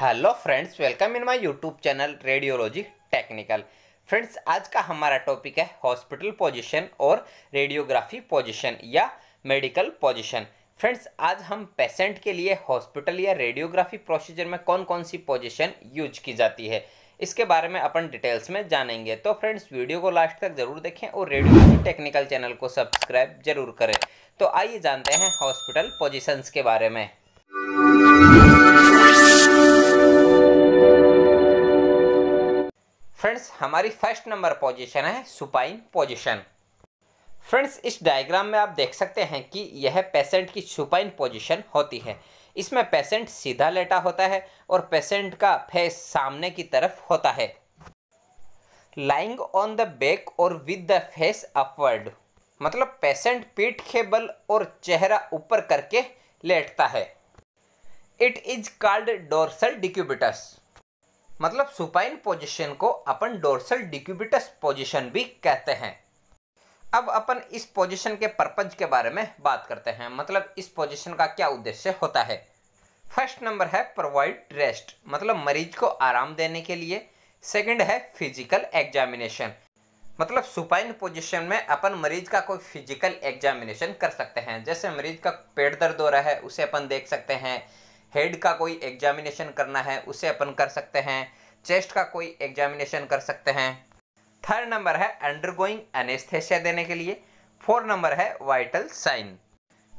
hello friends welcome in my YouTube channel radiology technical friends आज का हमारा topic है हॉस्पिटल पोजीशन और रेडियोग्राफी पोजीशन या मेडिकल पोजीशन फ्रेंड्स आज हम पेशेंट के लिए हॉस्पिटल या रेडियोग्राफी प्रोसीजर में कौन कौन सी पोजीशन यूज की जाती है इसके बारे में अपन डिटेल्स में जानेंगे तो फ्रेंड्स वीडियो को लास्ट तक जरूर देखें और रेडियोलॉजी टेक्निकल चैनल को सब्सक्राइब जरूर करें तो आइए जानते हैं हॉस्पिटल पोजिशंस के बारे में फ्रेंड्स हमारी फर्स्ट नंबर पोजीशन है सुपाइन पोजीशन फ्रेंड्स इस डायग्राम में आप देख सकते हैं कि यह पेशेंट की सुपाइन पोजीशन होती है इसमें पेशेंट सीधा लेटा होता है और पेशेंट का फेस सामने की तरफ होता है लाइंग ऑन द बैक और विद द फेस अपवर्ड मतलब पेशेंट पीठ के बल और चेहरा ऊपर करके लेटता है it is called dorsal decubitus मतलब सुपाइन पोजिशन को अपन डोर्सल डिक्यूबिटस पोजिशन भी कहते हैं अब अपन इस पोजिशन के पर्पज के बारे में बात करते हैं मतलब इस पोजिशन का क्या उद्देश्य होता है फर्स्ट नंबर है प्रोवाइड रेस्ट मतलब मरीज को आराम देने के लिए सेकंड है फिजिकल एग्जामिनेशन मतलब सुपाइन पोजीशन में अपन मरीज का कोई फिजिकल एग्जामिनेशन कर सकते हैं जैसे मरीज का पेट दर्द हो रहा है उसे अपन देख सकते हैं हेड का कोई एग्जामिनेशन करना है उसे अपन कर सकते हैं चेस्ट का कोई एग्जामिनेशन कर सकते हैं थर्ड नंबर है अंडरगोइंग एनेस्थेसिया देने के लिए फोर्थ नंबर है वाइटल साइन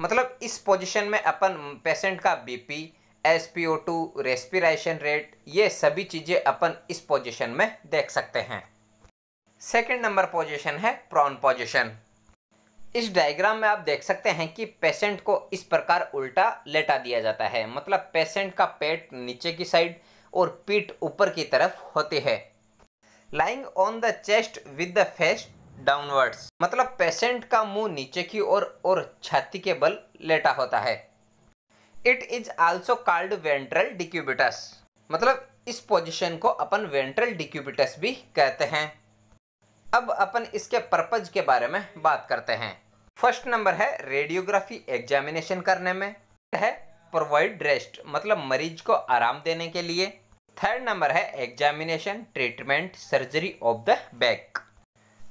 मतलब इस पोजीशन में अपन पेशेंट का बीपी टू रेस्पिरेशन रेट ये सभी चीज़ें अपन इस पोजीशन में देख सकते हैं सेकंड नंबर पोजीशन है प्रॉन पोजीशन इस डायग्राम में आप देख सकते हैं कि पेशेंट को इस प्रकार उल्टा लेटा दिया जाता है मतलब पेशेंट का पेट नीचे की साइड और पीठ ऊपर की तरफ होती है lying on the chest with the face downwards मतलब पेशेंट का मुंह नीचे की ओर और, और छाती के बल लेटा होता है it is also called ventral decubitus मतलब इस पोजीशन को अपन वेंट्रल डिक्यूबिटस भी कहते हैं अब अपन इसके पर्पज़ के बारे में बात करते हैं फर्स्ट नंबर है रेडियोग्राफी एग्जामिनेशन करने में है प्रोवाइड रेस्ट मतलब मरीज को आराम देने के लिए थर्ड नंबर है examination treatment surgery of the back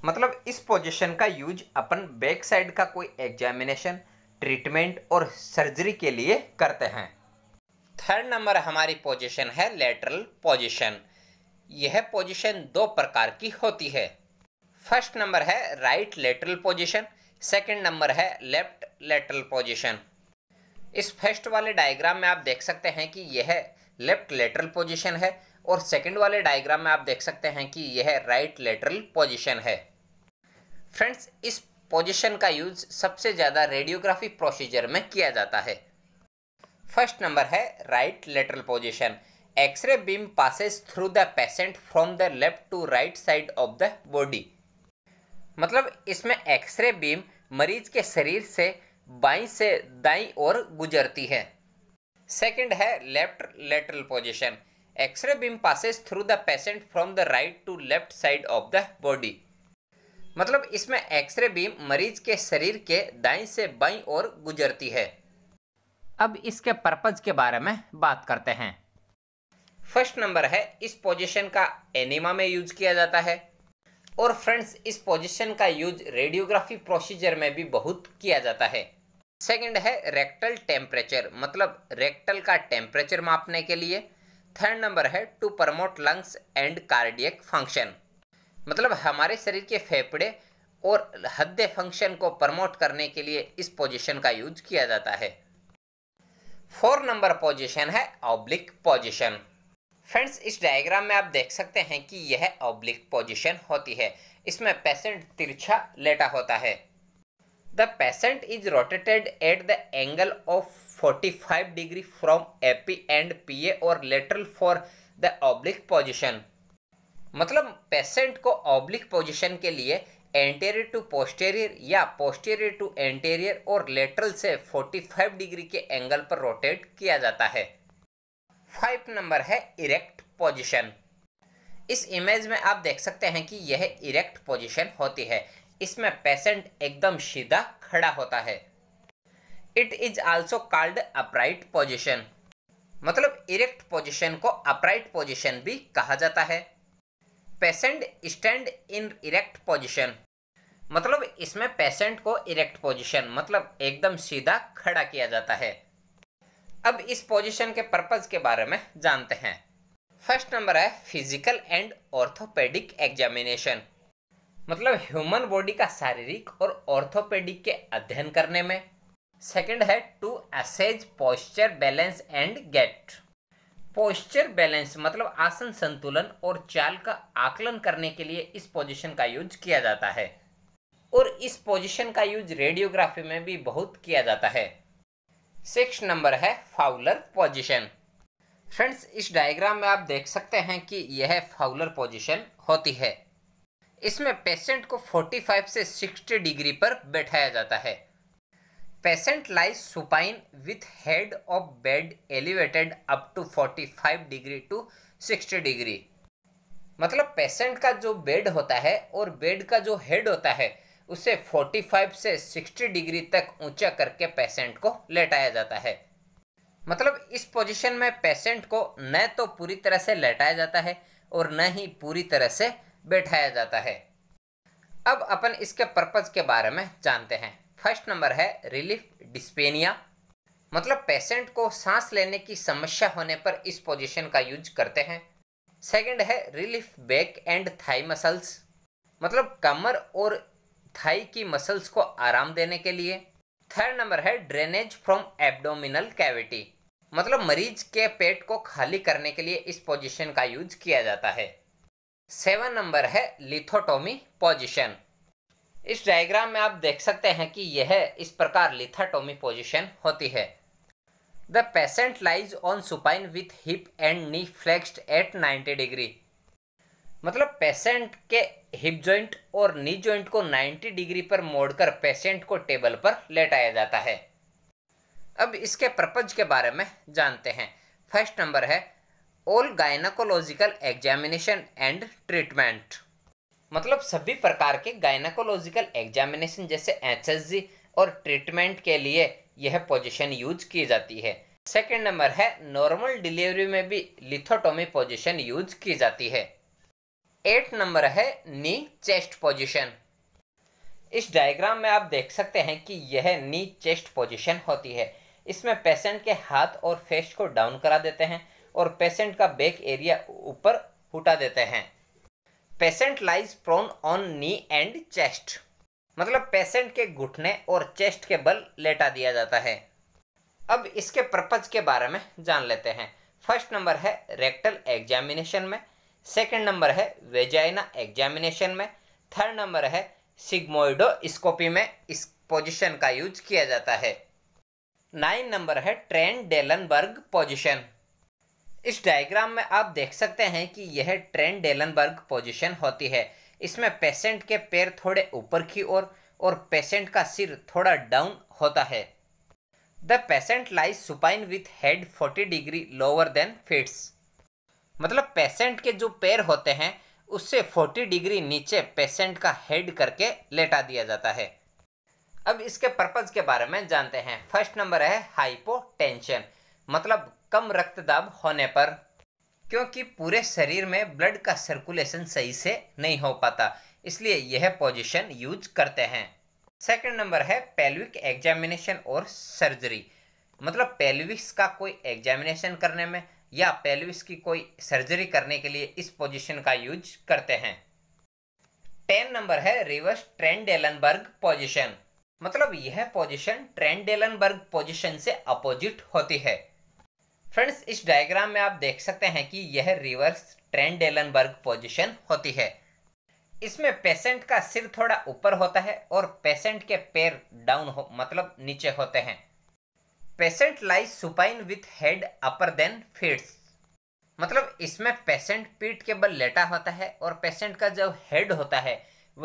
मतलब इस पोजीशन का यूज अपन बैक साइड का कोई एग्जामिनेशन ट्रीटमेंट और सर्जरी के लिए करते हैं थर्ड नंबर हमारी पोजीशन है लेटरल पोजीशन यह पोजीशन दो प्रकार की होती है फर्स्ट नंबर है right lateral position second number है लेफ्ट लेटरल पोजिशन इस फर्स्ट वाले डायग्राम में आप देख सकते हैं कि यह लेफ्ट लेटरल पोजिशन है और सेकेंड वाले डायग्राम में आप देख सकते हैं कि यह राइट लेटरल पोजिशन है फ्रेंड्स इस पोजिशन का यूज सबसे ज़्यादा रेडियोग्राफी प्रोसीजर में किया जाता है फर्स्ट नंबर है right lateral position x-ray beam passes through the patient from the left to right side of the body मतलब इसमें एक्सरे बीम मरीज के शरीर से बाई से दाई और गुजरती है सेकंड है left lateral position x-ray beam passes through the patient from the right to left side of the body मतलब इसमें एक्सरे बीम मरीज के शरीर के दाई से बाई और गुजरती है अब इसके पर्पज़ के बारे में बात करते हैं फर्स्ट नंबर है इस पोजीशन का एनिमा में यूज किया जाता है और फ्रेंड्स इस पोजीशन का यूज रेडियोग्राफी प्रोसीजर में भी बहुत किया जाता है सेकंड है रेक्टल टेम्परेचर मतलब रेक्टल का टेम्परेचर मापने के लिए थर्ड नंबर है to promote lungs and cardiac function मतलब हमारे शरीर के फेफड़े और हृदय फंक्शन को प्रमोट करने के लिए इस पोजीशन का यूज किया जाता है फोर नंबर पोजीशन है ऑब्लिक पोजीशन फ्रेंड्स इस डायग्राम में आप देख सकते हैं कि यह ऑब्लिक पोजीशन होती है इसमें पेशेंट तिरछा लेटा होता है the patient is rotated at the angle of 45 degree from AP and PA और lateral for the oblique position मतलब पेशेंट को ऑब्लिक पोजीशन के लिए एंटेरियर टू पोस्टेरियर या पोस्टेरियर टू एंटेरियर और लेटरल से 45 डिग्री के एंगल पर रोटेट किया जाता है फाइव नंबर है इरेक्ट पोजिशन इस इमेज में आप देख सकते हैं कि यह इरेक्ट पोजीशन होती है इसमें पेशेंट एकदम सीधा खड़ा होता है it is also called upright position मतलब इरेक्ट पोजीशन को अपराइट पोजिशन भी कहा जाता है patient stand in erect position मतलब इसमें पेशेंट को इरेक्ट पोजिशन मतलब एकदम सीधा खड़ा किया जाता है अब इस पोजीशन के पर्पज़ के बारे में जानते हैं फर्स्ट नंबर है फिजिकल एंड ऑर्थोपेडिक एग्जामिनेशन मतलब ह्यूमन बॉडी का शारीरिक और ऑर्थोपेडिक के अध्ययन करने में सेकंड है to assess posture balance and gait posture balance मतलब आसन संतुलन और चाल का आकलन करने के लिए इस पोजीशन का यूज किया जाता है और इस पोजीशन का यूज रेडियोग्राफी में भी बहुत किया जाता है सिक्स नंबर है फाउलर पोजिशन फ्रेंड्स इस डायग्राम में आप देख सकते हैं कि यह फाउलर पोजिशन होती है इसमें पेशेंट को 45 से 60 डिग्री पर बैठाया जाता है patient lies supine with head of bed elevated up to 45 degree to 60 degree मतलब पेशेंट का जो बेड होता है और बेड का जो हेड होता है उसे 45 से 60 डिग्री तक ऊंचा करके पेशेंट को लेटाया जाता है मतलब इस पोजीशन में पेशेंट को न तो पूरी तरह से लेटाया जाता है और न ही पूरी तरह से बैठाया जाता है अब अपन इसके पर्पज़ के बारे में जानते हैं फर्स्ट नंबर है रिलीफ डिस्पेनिया मतलब पेशेंट को सांस लेने की समस्या होने पर इस पोजीशन का यूज करते हैं सेकंड है relief back and thigh muscles मतलब कमर और थाई की मसल्स को आराम देने के लिए थर्ड नंबर है ड्रेनेज फ्रॉम एब्डोमिनल कैविटी मतलब मरीज के पेट को खाली करने के लिए इस पोजीशन का यूज किया जाता है सेवन नंबर है लिथोटोमी पोजीशन इस डायग्राम में आप देख सकते हैं कि यह इस प्रकार लिथाटोमी पोजीशन होती है the patient lies on supine with hip and knee flexed at 90 degree मतलब पेशेंट के हिप जॉइंट और नी जॉइंट को 90 डिग्री पर मोड़कर पेशेंट को टेबल पर लेटाया जाता है अब इसके प्रपज के बारे में जानते हैं फर्स्ट नंबर है all gynaecological examination and treatment मतलब सभी प्रकार के गायनाकोलॉजिकल एग्जामिनेशन जैसे एच और ट्रीटमेंट के लिए यह पोजिशन यूज की जाती है सेकेंड नंबर है नॉर्मल डिलीवरी में भी लिथोटोमी पोजिशन यूज की जाती है एट नंबर है नी चेस्ट पोजिशन इस डायग्राम में आप देख सकते हैं कि यह नी चेस्ट पोजिशन होती है इसमें पेशेंट के हाथ और फेस को डाउन करा देते हैं और पेशेंट का बैक एरिया ऊपर उठा देते हैं patient lies prone on knee and chest मतलब पेशेंट के घुटने और चेस्ट के बल लेटा दिया जाता है अब इसके पर्पज के बारे में जान लेते हैं फर्स्ट नंबर है रेक्टल एग्जामिनेशन में सेकेंड नंबर है वेजाइना एग्जामिनेशन में थर्ड नंबर है सिग्मोइडोस्कोपी में इस पोजिशन का यूज किया जाता है नाइन नंबर है ट्रेंड डेलनबर्ग पोजिशन इस डायग्राम में आप देख सकते हैं कि यह ट्रेंड डेलनबर्ग पोजिशन होती है इसमें पेशेंट के पैर थोड़े ऊपर की ओर और, और पेशेंट का सिर थोड़ा डाउन होता है the patient lies supine with head 40 degree lower than feet मतलब पेशेंट के जो पैर होते हैं उससे 40 डिग्री नीचे पेशेंट का हेड करके लेटा दिया जाता है अब इसके पर्पज़ के बारे में जानते हैं फर्स्ट नंबर है हाइपोटेंशन मतलब कम रक्तदाब होने पर क्योंकि पूरे शरीर में ब्लड का सर्कुलेशन सही से नहीं हो पाता इसलिए यह पोजीशन यूज करते हैं सेकंड नंबर है पेल्विक एग्जामिनेशन और सर्जरी मतलब पेल्विक्स का कोई एग्जामिनेशन करने में या पेल्विस की कोई सर्जरी करने के लिए इस पोजीशन का यूज करते हैं टेन नंबर है रिवर्स ट्रेंड एलनबर्ग पोजीशन मतलब यह पोजीशन एलनबर्ग पोजीशन से अपोजिट होती है फ्रेंड्स इस डायग्राम में आप देख सकते हैं कि यह रिवर्स ट्रेंड एलनबर्ग पोजीशन होती है इसमें पेशेंट का सिर थोड़ा ऊपर होता है और पेशेंट के पैर डाउन हो मतलब नीचे होते हैं patient lies supine with head upper than feet मतलब इसमें पेशेंट पीठ के बल लेटा होता है और पेशेंट का जो हेड होता है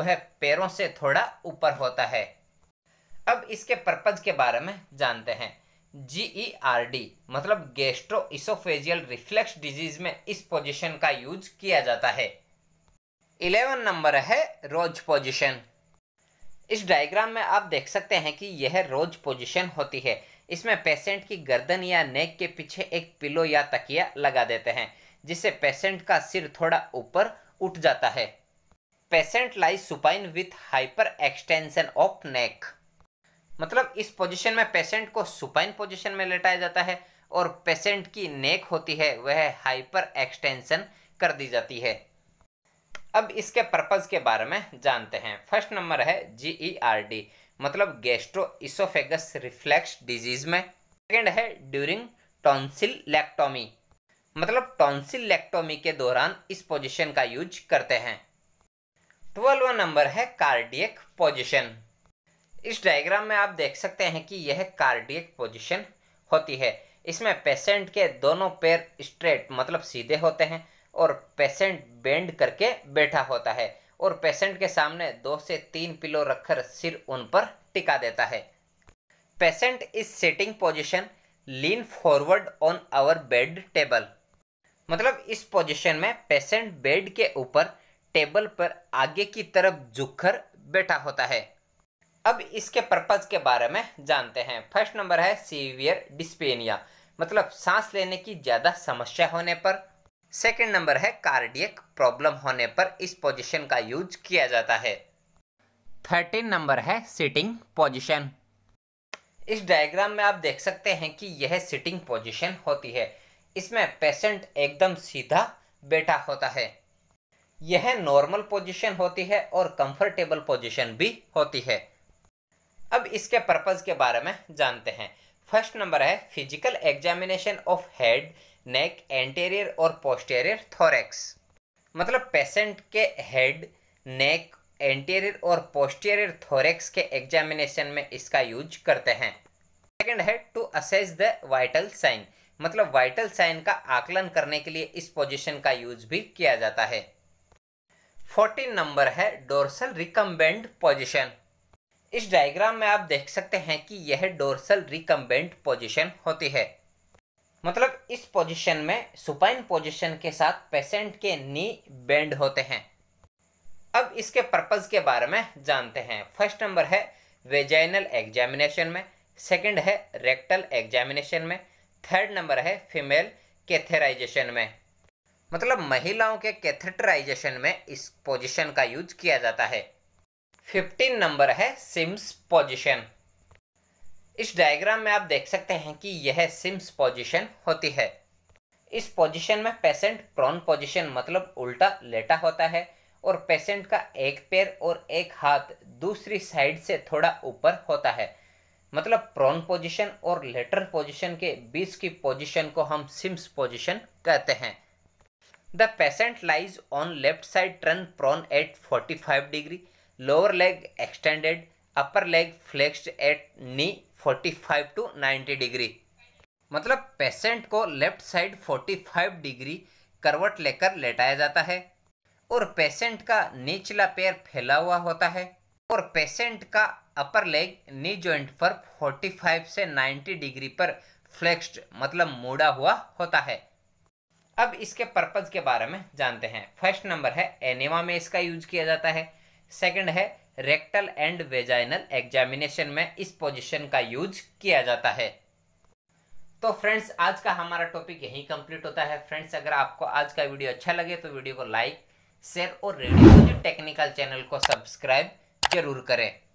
वह पैरों से थोड़ा ऊपर होता है अब इसके पर्पज के बारे में जानते हैं जी ई आर डी मतलब गेस्ट्रो इसोफेजियल रिफ्लेक्स डिजीज में इस पोजीशन का यूज किया जाता है इलेवन नंबर है रोज पोजीशन इस डायग्राम में आप देख सकते हैं कि यह रोज पोजीशन होती है इसमें पेशेंट की गर्दन या नेक के पीछे एक पिलो या तकिया लगा देते हैं जिससे पेशेंट का सिर थोड़ा ऊपर उठ जाता है patient lie supine with hyper extension of neck मतलब इस पोजीशन में पेशेंट को सुपाइन पोजीशन में लेटाया जाता है और पेशेंट की नेक होती है वह हाइपर एक्सटेंशन कर दी जाती है अब इसके पर्पज़ के बारे में जानते हैं फर्स्ट नंबर है जी ई आर डी मतलब गैस्ट्रो इसोफेगस रिफ्लेक्स डिजीज में सेकेंड है ड्यूरिंग टॉन्सिल लेक्टोमी मतलब टॉन्सिल लेक्टोमी के दौरान इस पोजिशन का यूज करते हैं ट्वेल्व नंबर है कार्डियक पोजिशन इस डायग्राम में आप देख सकते हैं कि यह कार्डियक पोजिशन होती है इसमें पेशेंट के दोनों पैर स्ट्रेट मतलब सीधे होते हैं और पेशेंट बेंड करके बैठा होता है और पेशेंट के सामने दो से तीन पिलो रखकर सिर उन पर टिका देता है patient is setting position lean forward on over bed table मतलब इस पोजिशन में पेशेंट बेड के ऊपर टेबल पर आगे की तरफ झुककर बैठा होता है अब इसके पर्पज़ के बारे में जानते हैं फर्स्ट नंबर है सीवियर डिस्पेनिया मतलब सांस लेने की ज़्यादा समस्या होने पर सेकेंड नंबर है कार्डियक प्रॉब्लम होने पर इस पोजिशन का यूज किया जाता है थर्टीन नंबर है सिटिंग पोजिशन इस डायग्राम में आप देख सकते हैं कि यह सिटिंग पोजिशन होती है इसमें पेशेंट एकदम सीधा बैठा होता है यह नॉर्मल पोजीशन होती है और कंफर्टेबल पोजीशन भी होती है अब इसके पर्पज़ के बारे में जानते हैं फर्स्ट नंबर है physical examination of head neck anterior और पोस्टेरियर थोरेक्स मतलब पेशेंट के हेड नेक एंटेरियर और पोस्टेरियर थोरेक्स के एग्जामिनेशन में इसका यूज करते हैं सेकेंड है to assess the vital sign मतलब वाइटल साइन का आकलन करने के लिए इस पोजीशन का यूज भी किया जाता है फोर्टीन नंबर है डोरसल रिकम्बेंड पोजीशन इस डायग्राम में आप देख सकते हैं कि यह डोरसल रिकम्बेंड पोजीशन होती है मतलब इस पोजीशन में सुपाइन पोजीशन के साथ पेशेंट के नी बेंड होते हैं अब इसके पर्पज़ के बारे में जानते हैं फर्स्ट नंबर है वेजाइनल एग्जामिनेशन में सेकंड है रेक्टल एग्जामिनेशन में थर्ड नंबर है फीमेल कैथेराइजेशन में मतलब महिलाओं के कैथेटराइजेशन में इस पोजीशन का यूज किया जाता है फिफ्टीन नंबर है सिम्स पोजिशन इस डायग्राम में आप देख सकते हैं कि यह सिम्स पोजीशन होती है इस पोजीशन में पेशेंट प्रॉन पोजीशन मतलब उल्टा लेटा होता है और पेशेंट का एक पैर और एक हाथ दूसरी साइड से थोड़ा ऊपर होता है मतलब प्रॉन पोजीशन और लेटर पोजीशन के बीच की पोजीशन को हम सिम्स पोजीशन कहते हैं the patient lies on left side turn prone at 45 degree lower leg extended upper leg flexed at knee 45 to 90 degree मतलब पेशेंट को लेफ्ट साइड 45 डिग्री करवट लेकर लेटाया जाता है और पेशेंट का निचला पैर फैला हुआ होता है और पेशेंट का अपर लेग नी जॉइंट पर 45 से 90 डिग्री पर फ्लेक्स्ड मतलब मुड़ा हुआ होता है अब इसके पर्पज़ के बारे में जानते हैं फर्स्ट नंबर है एनेमा में इसका यूज किया जाता है सेकंड है रेक्टल एंड वेजाइनल एग्जामिनेशन में इस पोजीशन का यूज किया जाता है तो फ्रेंड्स आज का हमारा टॉपिक यहीं कंप्लीट होता है फ्रेंड्स अगर आपको आज का वीडियो अच्छा लगे तो वीडियो को लाइक शेयर और रेडियो टेक्निकल चैनल को सब्सक्राइब जरूर करें